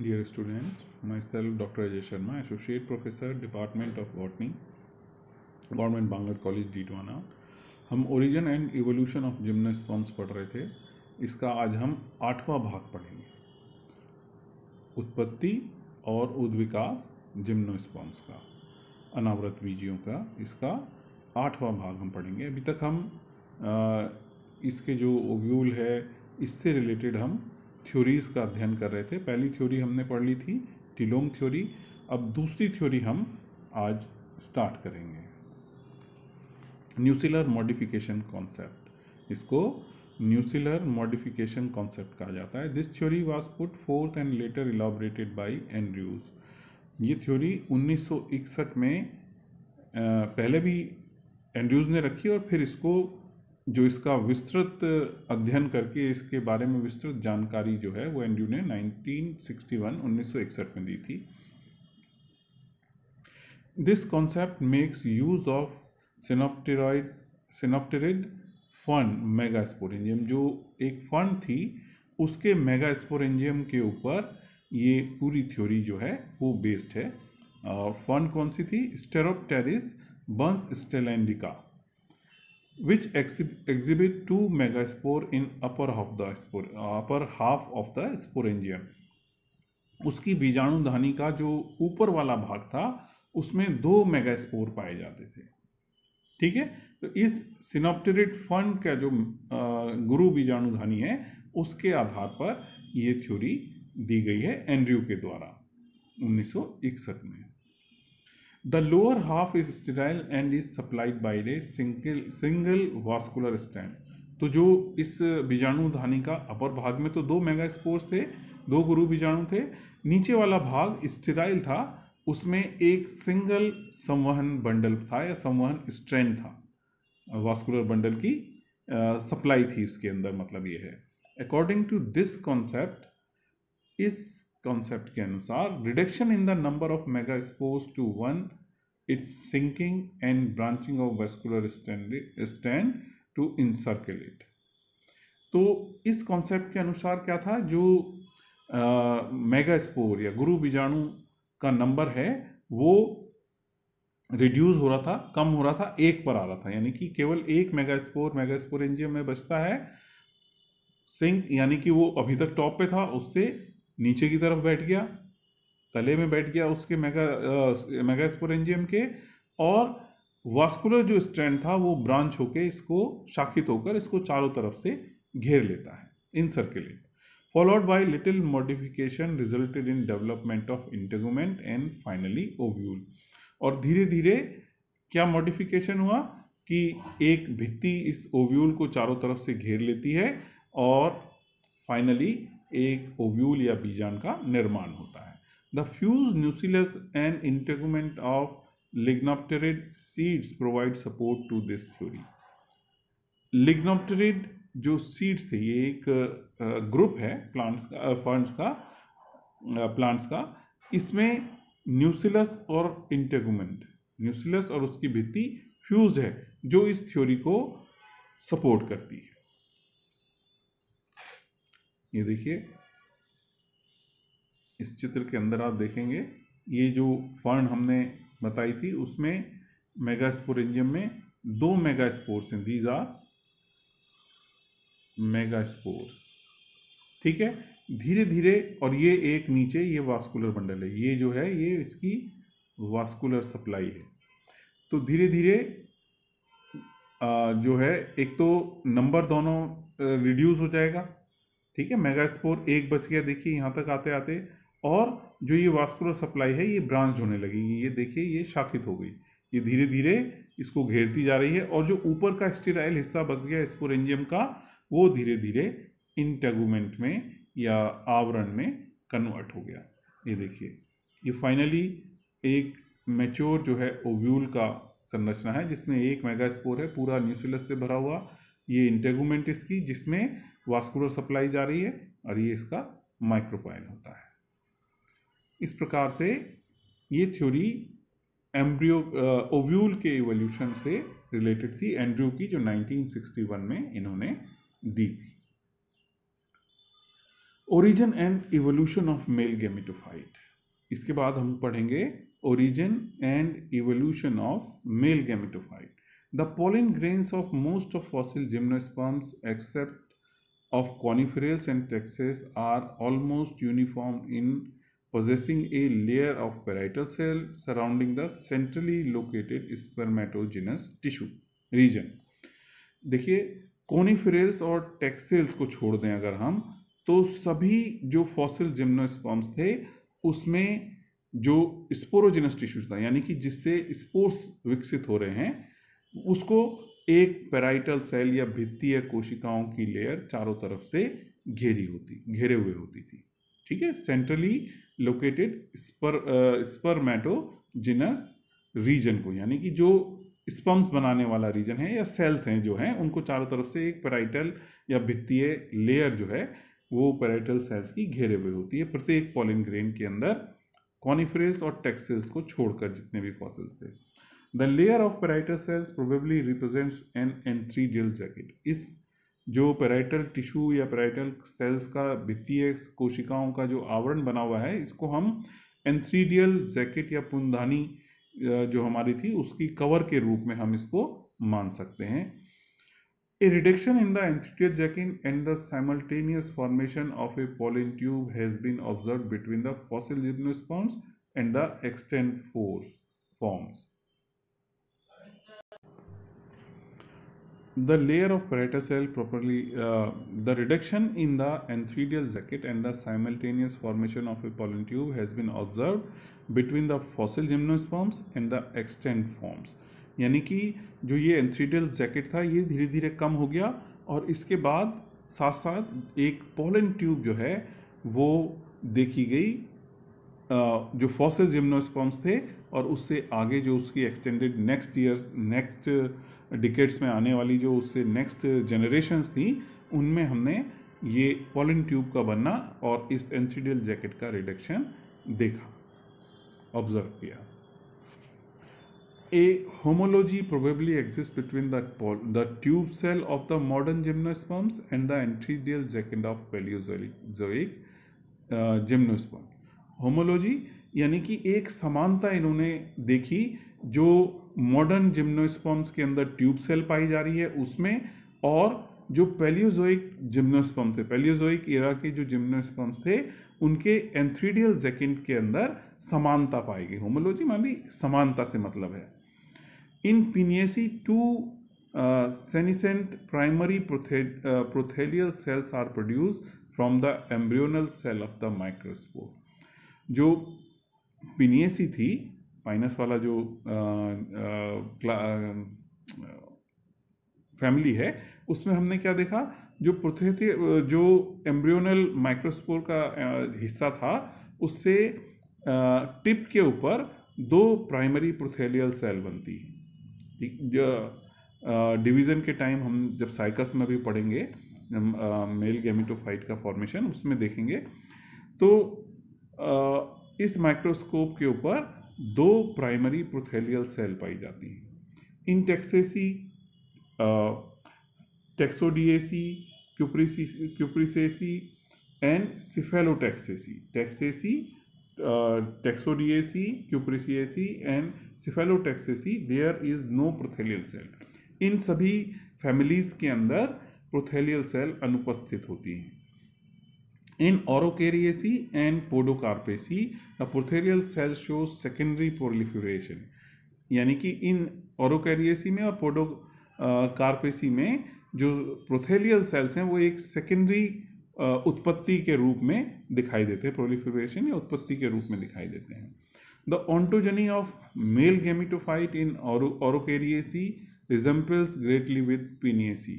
Dear students myself doctor Ajay Sharma associate professor department of वॉटनिंग government Bangur college Didwana हम origin and evolution of gymnosperms पढ़ रहे थे इसका आज हम आठवां भाग पढ़ेंगे उत्पत्ति और उद्विकास जिम्नोस्पॉम्स का अनावृत बीजियों का इसका आठवां भाग हम पढ़ेंगे अभी तक हम आ, इसके जो ओव्यूल है इससे रिलेटेड हम थ्योरीज़ का अध्ययन कर रहे थे पहली थ्योरी हमने पढ़ ली थी टिलोम थ्योरी अब दूसरी थ्योरी हम आज स्टार्ट करेंगे न्यूसिलर मॉडिफिकेशन कॉन्सेप्ट इसको न्यूसिलर मॉडिफिकेशन कॉन्सेप्ट कहा जाता है this theory was put forth and later elaborated by Andrews ये थ्योरी 1961 में पहले भी एंड्रयूज ने रखी और फिर इसको जो इसका विस्तृत अध्ययन करके इसके बारे में विस्तृत जानकारी जो है वो एनडीयू ने 1961 1961 में दी थी this concept makes use of coenopteroid coenopterid fern megasporangium जो एक फन थी उसके मेगास्पोरेंजियम के ऊपर ये पूरी थ्योरी जो है वो बेस्ड है और फन कौन सी थी स्टेरोप्टेरिस बंस स्टेलेंडिका which exhibit two megaspore in upper half of the spore upper half of the sporangium उसकी बीजाणुधानी का जो ऊपर वाला भाग था उसमें दो मेगास्पोर पाए जाते थे ठीक है तो इस सिनोप्टेरिट फंड का जो गुरु बीजाणुधानी है उसके आधार पर ये थ्योरी दी गई है एंड्रयू के द्वारा 1961 में The lower half is sterile and is supplied by a single single vascular stand. तो जो इस बीजाणु धानी का अपर भाग में तो दो मेगा स्पोर्स थे दो गुरु बीजाणु थे नीचे वाला भाग स्टेराइल था उसमें एक सिंगल संवहन बंडल था या संवहन स्ट्रैंड था वास्कुलर बंडल की सप्लाई थी इसके अंदर मतलब ये है अकॉर्डिंग टू दिस कॉन्सेप्ट इस कॉन्सेप्ट के अनुसार reduction in the number of megaspores to one its sinking and branching of vascular strand to encircle तो इस कॉन्सेप्ट के अनुसार क्या था जो मेगा स्पोर या गुरु बीजाणु का नंबर है वो रिड्यूस हो रहा था कम हो रहा था एक पर आ रहा था यानी कि केवल एक मेगा स्पोर मेगा स्पोर एनजीएम में बचता है सिंक यानी कि वो अभी तक टॉप पे था उससे नीचे की तरफ बैठ गया तले में बैठ गया उसके मेगा मेगा स्पोरेंजियम के और वास्कुलर जो स्ट्रैंड था वो ब्रांच होके इसको शाखित होकर इसको चारों तरफ से घेर लेता है encircle followed by little modification resulted in development of integument and finally ovule और धीरे धीरे क्या मॉडिफिकेशन हुआ कि एक भित्ति इस ओव्यूल को चारों तरफ से घेर लेती है और फाइनली एक ओव्यूल या बीजान का निर्माण होता है the fused nucellus and integument of lignopterid seeds provide support to this theory lignopterid जो सीड्स थे ये एक ग्रुप है प्लांट्स का फंड्स का प्लांट्स का इसमें न्यूसिलस और इंटेगमेंट न्यूसिलस और उसकी भित्ति फ्यूज है जो इस थ्योरी को सपोर्ट करती है ये देखिए इस चित्र के अंदर आप देखेंगे ये जो फर्न हमने बताई थी उसमें मेगास्पोरेंजियम में दो मेगास्पोर्स हैं दीज आर मेगास्पोर्स ठीक है धीरे धीरे और ये एक नीचे ये वास्कुलर बंडल है ये जो है ये इसकी वास्कुलर सप्लाई है तो धीरे धीरे जो है एक तो नंबर दोनों रिड्यूस हो जाएगा ठीक है मेगास्पोर एक बच गया देखिए यहाँ तक आते आते और जो ये वास्कुलर सप्लाई है ये ब्रांच होने लगेगी ये देखिए ये शाखित हो गई ये धीरे धीरे इसको घेरती जा रही है और जो ऊपर का स्टेराइल हिस्सा बच गया स्पोरेंजियम का वो धीरे धीरे इंटेगूमेंट में या आवरण में कन्वर्ट हो गया ये देखिए ये फाइनली एक मेच्योर जो है ओव्यूल का संरचना है जिसमें एक स्पोर है पूरा न्यूसुलस से भरा हुआ ये इंटेगूमेंट इसकी जिसमें वास्कुलर सप्लाई जा रही है और ये इसका माइक्रोपाइल होता है इस प्रकार से ये थ्योरी एम्ब्रियो ओव्यूल के एवोल्यूशन से रिलेटेड थी एंड्रियो की जो 1961 में इन्होंने दी थी origin and evolution of male gametophyte इसके बाद हम पढ़ेंगे origin and evolution of male gametophyte the pollen grains of most of fossil gymnosperms except of coniferous and taxes are almost uniform in possessing a layer of parietal cell surrounding the centrally located spermatogenous tissue region देखिए कोनीफेरेस और टेक्सेल्स को छोड़ दें अगर हम तो सभी जो फॉसिल जिम्नोस्पॉम्स थे उसमें जो स्पोरोजिनस टिश्यूज था यानी कि जिससे स्पोर्स विकसित हो रहे हैं उसको एक पेराइटल सेल या भित्तीय कोशिकाओं की लेयर चारों तरफ से घेरी होती घेरे हुए होती थी ठीक है सेंट्रली लोकेटेड स्पर स्पर्मेटोजिनस रीजन को यानी कि जो स्पम्स बनाने वाला रीजन है या सेल्स हैं जो हैं उनको चारों तरफ से एक पेराइटल या भित्तीय लेयर जो है वो पेराइटल सेल्स की घेरे हुए होती है प्रत्येक पॉलिन ग्रेन के अंदर कॉनिफ्रेस और टेक्सेल्स को छोड़कर जितने भी फॉसिल्स थे the layer of parietal cells probably represents an antheridial jacket इस जो पेराइटल टिश्यू या पेराइटल सेल्स का वित्तीय कोशिकाओं का जो आवरण बना हुआ है इसको हम एंथ्रीडियल जैकेट या पुंदानी जो हमारी थी उसकी कवर के रूप में हम इसको मान सकते हैं A reduction in the enthetal jacking and the simultaneous formation of a pollen tube has been observed between the fossil gymnosperms and the extant forms. the layer of parietal cell properly uh, the reduction in the enthesial jacket and the simultaneous formation of a pollen tube has been observed between the fossil gymnosperms and the extant forms यानी कि जो ये antheridial jacket था ये धीरे धीरे कम हो गया और इसके बाद साथ साथ एक पोलन ट्यूब जो है वो देखी गई जो फॉसिल जिम्नोस्पॉम्स थे और उससे आगे जो उसकी extended next year next decades में आने वाली जो उससे नेक्स्ट जनरेशन्स थी उनमें हमने ये पॉलिन ट्यूब का बनना और इस एंसीडियल जैकेट का रिडक्शन देखा ऑब्जर्व किया a homology probably exist between the the tube cell of the modern gymnosperms and the antheridial jacket of Paleozoic gymnosperm homology यानी कि एक समानता इन्होंने देखी जो मॉडर्न जिम्नोस्पॉम्स के अंदर ट्यूब सेल पाई जा रही है उसमें और जो पेलियोजोइक जिम्नोस्पम थे पेलियोजोइक एरा के जो जिम्नोस्पम्स थे उनके एंथ्रीडियल जैकेंड के अंदर समानता पाई गई होमोलॉजी मान ली समानता से मतलब है in Pinaceae two senescent primary prothallial cells are produce from the embryonal cell of the microspore जो पिनियस ही थी माइनस वाला जो आ, आ, आ, फैमिली है उसमें हमने क्या देखा जो प्रोथेथि जो एम्ब्रियोनल माइक्रोस्पोर का हिस्सा था उससे टिप के ऊपर दो प्राइमरी प्रोथेलियल सेल बनती है डिवीज़न के टाइम हम जब साइकस में भी पढ़ेंगे मेल गेमिटोफाइट का फॉर्मेशन उसमें देखेंगे तो इस माइक्रोस्कोप के ऊपर दो प्राइमरी प्रोथेलियल सेल पाई जाती हैं in Taxaceae Taxodiaceae Cupressaceae and Cephalotaxaceae Taxaceae Taxodiaceae Cupressaceae and Cephalotaxaceae there is no prothallial cell in सभी फैमिलीज के अंदर प्रोथेलियल सेल अनुपस्थित होती हैं in Orocariaceae and Podocarpaceae the prothallial cell show secondary proliferation यानी कि इन ओरोकेरिएसी में और पोडो कार्पेसी में जो प्रोथेलियल सेल्स हैं वो एक सेकेंडरी उत्पत्ति के रूप में दिखाई देते हैं प्रोलिफरेशन या उत्पत्ति के रूप में दिखाई देते हैं the ontogeny of male gametophyte in Araucariaceae resembles greatly with Pinaceae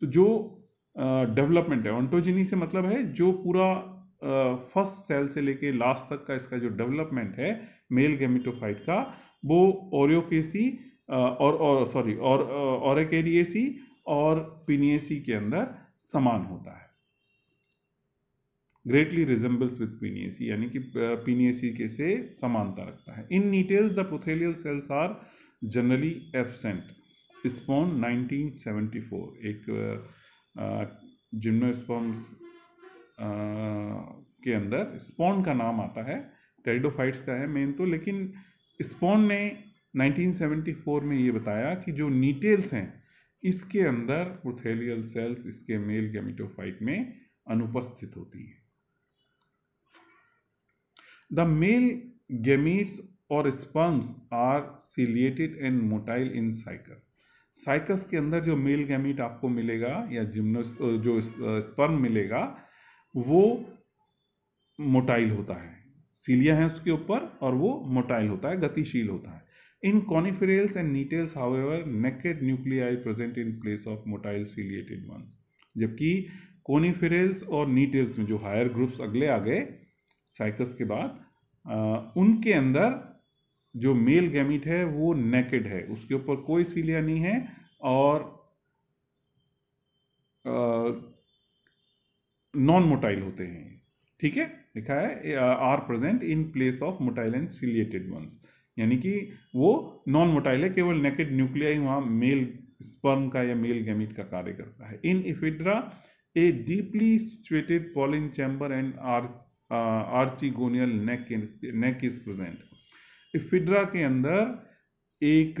तो जो डेवलपमेंट है ऑन्टोजिनी से मतलब है जो पूरा फर्स्ट सेल से लेके लास्ट तक का इसका जो डेवलपमेंट है मेल गेमिटोफाइट का वो ओरियोकेसी और और सॉरी और ओरेकेरिएसी और पिनिएसी के अंदर समान होता है ग्रेटली रिजेंबल्स विथ पीनिएसी यानी कि पीनिएसी के से समानता रखता है in Gnetales the prothallial cells are generally absent Sporne 1974 एक जिम्नोस्पर्म्स के अंदर स्पॉन का नाम आता है टेरिडोफाइट्स का है मेन तो लेकिन स्पॉन ने 1974 में ये बताया कि जो नीटेल्स हैं इसके अंदर पुथेलियल सेल्स इसके मेल गैमिटोफाइट में अनुपस्थित होती हैं द मेल गेमीट्स और sperms are ciliated and motile in Cycas Cycas के अंदर जो मेल गैमिट आपको मिलेगा या जिम्नोस जो स्पर्म मिलेगा वो मोटाइल होता है सीलिया है उसके ऊपर और वो मोटाइल होता है गतिशील होता है in Coniferales and Gnetales however naked nuclei present in place of motile ciliated one जबकि कोनिफेरेल्स और नीटेल्स में जो हायर ग्रुप्स अगले आ गए साइकस के बाद आ, उनके अंदर जो मेल गैमिट है वो नेकेड है उसके ऊपर कोई सीलिया नहीं है और नॉन मोटाइल होते हैं ठीक है लिखा है are present in place of motile and ciliated ones यानी कि वो नॉन मोटाइल है केवल नेकेड न्यूक्लिया ही वहां मेल स्पर्म का या मेल गैमिट का कार्य करता है in Ephedra a deeply situated pollen chamber and are archegonial neck neck is present Ephedra के अंदर एक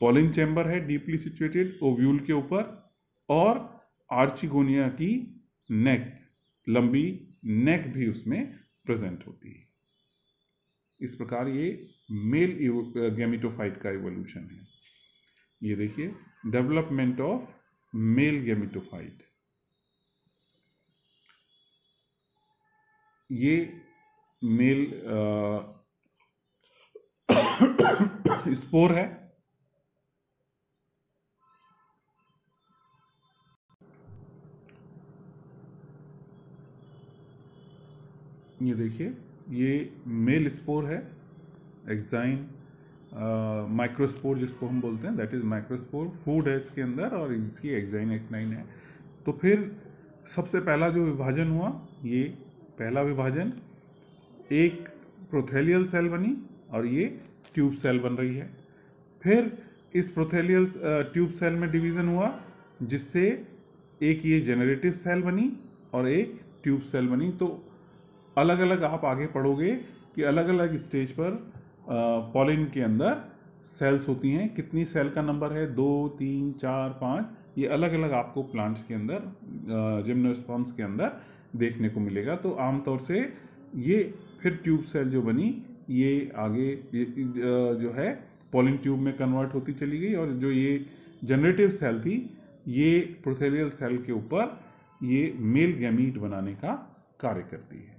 पॉलिंग चैम्बर है डीपली सिचुएटेड ओव्यूल के ऊपर और आर्चिगोनिया की नेक लंबी नेक भी उसमें प्रेजेंट होती है इस प्रकार ये मेल गेमिटोफाइट का इवोल्यूशन है ये देखिए डेवलपमेंट ऑफ मेल गेमिटोफाइट ये मेल स्पोर है ये देखिए ये मेल स्पोर है एग्जाइन माइक्रोस्पोर uh, जिसको हम बोलते हैं दैट इज़ माइक्रोस्पोर फूड है इसके अंदर और इसकी एग्जाइन नाइन है तो फिर सबसे पहला जो विभाजन हुआ ये पहला विभाजन एक प्रोथेलियल सेल बनी और ये ट्यूब सेल बन रही है फिर इस प्रोथेलियल ट्यूब सेल में डिवीज़न हुआ जिससे एक ये जेनरेटिव सेल बनी और एक ट्यूब सेल बनी तो अलग अलग आप आगे पढ़ोगे कि अलग अलग स्टेज पर पॉलिन के अंदर सेल्स होती हैं कितनी सेल का नंबर है दो तीन चार पाँच ये अलग अलग आपको प्लांट्स के अंदर जिम्नोस्पॉन्स के अंदर देखने को मिलेगा तो आमतौर से ये फिर ट्यूब सेल जो बनी ये आगे ये जो है पोलिन ट्यूब में कन्वर्ट होती चली गई और जो ये जनरेटिव सेल थी ये प्रोथेलियल सेल के ऊपर ये मेल गैमीट बनाने का कार्य करती है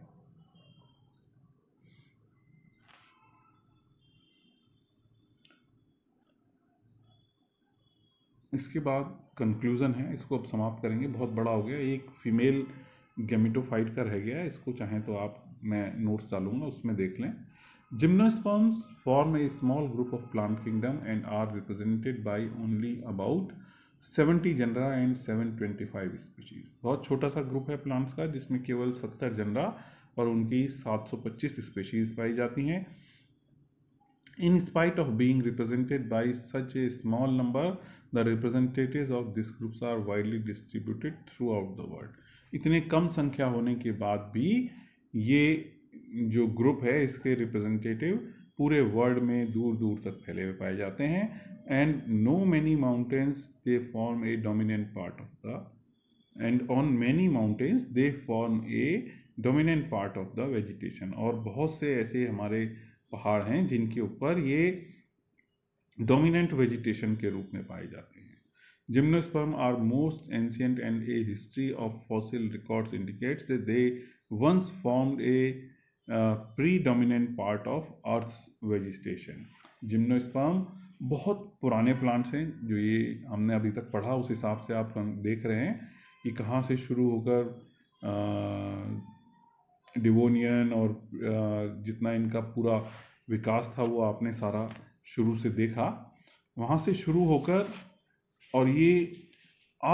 इसके बाद कंक्लूजन है इसको अब समाप्त करेंगे बहुत बड़ा हो गया एक फीमेल गेमिटोफाइट का रह गया है इसको चाहे तो आप मैं नोट्स डालूंगा उसमें देख लें Gymnosperms form a small group of plant kingdom and are represented by only about 70 genera and 725 species बहुत छोटा सा ग्रुप है प्लांट्स का जिसमें केवल 70 जनरा और उनकी 725 स्पीशीज पाई जाती हैं in spite of being represented by such a small number the representative of this groups are widely distributed throughout the world इतने कम संख्या होने के बाद भी ये जो ग्रुप है इसके रिप्रेजेंटेटिव पूरे वर्ल्ड में दूर दूर तक फैले हुए पाए जाते हैं and no many mountains they form a dominant part of the and on many mountains they form a dominant part of the vegetation और बहुत से ऐसे हमारे पहाड़ हैं जिनके ऊपर ये डोमिनेंट वेजिटेशन के रूप में पाए जाते हैं gymnosperm are most ancient and a history of fossil records indicates they once form a predominant part of earth vegetation gymnosperm बहुत पुराने प्लांट्स हैं जो ये हमने अभी तक पढ़ा उस हिसाब से आप देख रहे हैं कि कहाँ से शुरू होकर डिवोनियन और आ, जितना इनका पूरा विकास था वो आपने सारा शुरू से देखा वहाँ से शुरू होकर और ये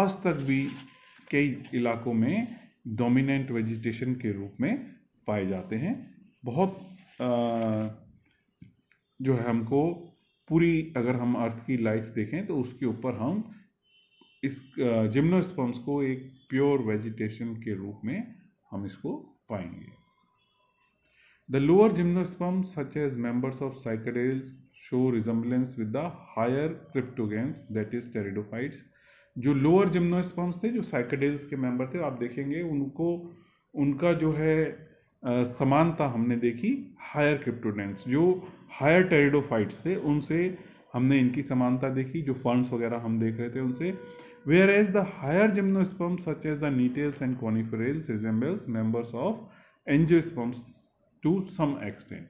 आज तक भी कई इलाकों में डोमिनेंट वेजिटेशन के रूप में पाए जाते हैं बहुत आ, जो है हमको पूरी अगर हम अर्थ की लाइफ देखें तो उसके ऊपर हम इस जिम्नोस्पम्स को एक प्योर वेजिटेशन के रूप में हम इसको पाएंगे the lower gymnosperm such as members of Cycadales show resemblance with the higher cryptogams that is pteridophytes जो लोअर जिम्नोस्पम्स थे जो साइकडेल्स के मेंबर थे आप देखेंगे उनको उनका जो है समानता हमने देखी हायर क्रिप्टोडेंट्स जो हायर टेरिडोफाइट्स थे उनसे हमने इनकी समानता देखी जो फंड्स वगैरह हम देख रहे थे उनसे whereas the higher gymnosperm such as the Gnetales and Coniferales resembles members of angiosperms to some extent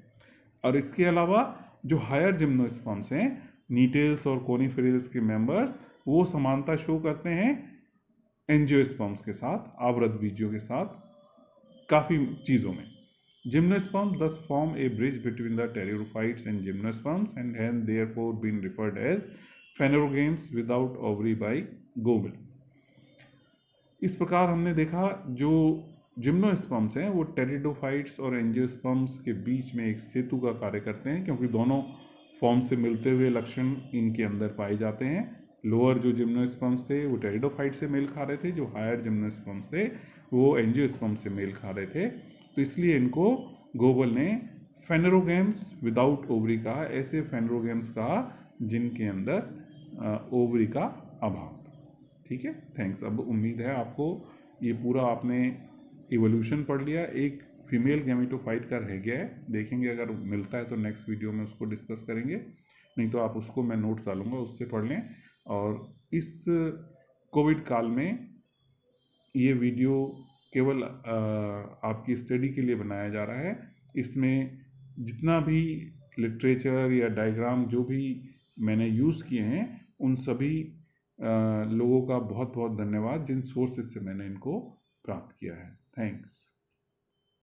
और इसके अलावा जो हायर जिम्नोस्पम्स हैं नीटेल्स और कोनिफेरिल्स के मेंबर्स वो समानता शो करते हैं एनजियोस्पम्प्स के साथ आवृत बीजों के साथ काफ़ी चीज़ों में gymnosperm thus form a bridge between the pteridophytes and gymnosperms and hence therefore been referred as phanerogams without ovary by Goebel इस प्रकार हमने देखा जो जिम्नोस्पर्म्स हैं वो टेरिडोफाइट्स और एंजियोस्पर्म्स के बीच में एक सेतु का कार्य करते हैं क्योंकि दोनों फॉर्म से मिलते हुए लक्षण इनके अंदर पाए जाते हैं लोअर जो जिम्नोस्पम्स थे वो टेरिडोफाइट से मेल खा रहे थे जो हायर जिम्नोस्पम्स थे वो एनजियोस्पम्स से मेल खा रहे थे तो इसलिए इनको गोबल ने फेनरोगेम्स विदाउट ओवरी कहा ऐसे फेनरोगेम्स कहा जिनके अंदर ओवरी का अभाव ठीक है थैंक्स अब उम्मीद है आपको ये पूरा आपने इवोल्यूशन पढ़ लिया एक फीमेल गैमेटोफाइट का रह गया है देखेंगे अगर मिलता है तो नेक्स्ट वीडियो में उसको डिस्कस करेंगे नहीं तो आप उसको मैं नोट्स डालूंगा उससे पढ़ लें और इस कोविड काल में ये वीडियो केवल आपकी स्टडी के लिए बनाया जा रहा है इसमें जितना भी लिटरेचर या डायग्राम जो भी मैंने यूज़ किए हैं उन सभी लोगों का बहुत बहुत धन्यवाद जिन सोर्सेज से मैंने इनको प्राप्त किया है थैंक्स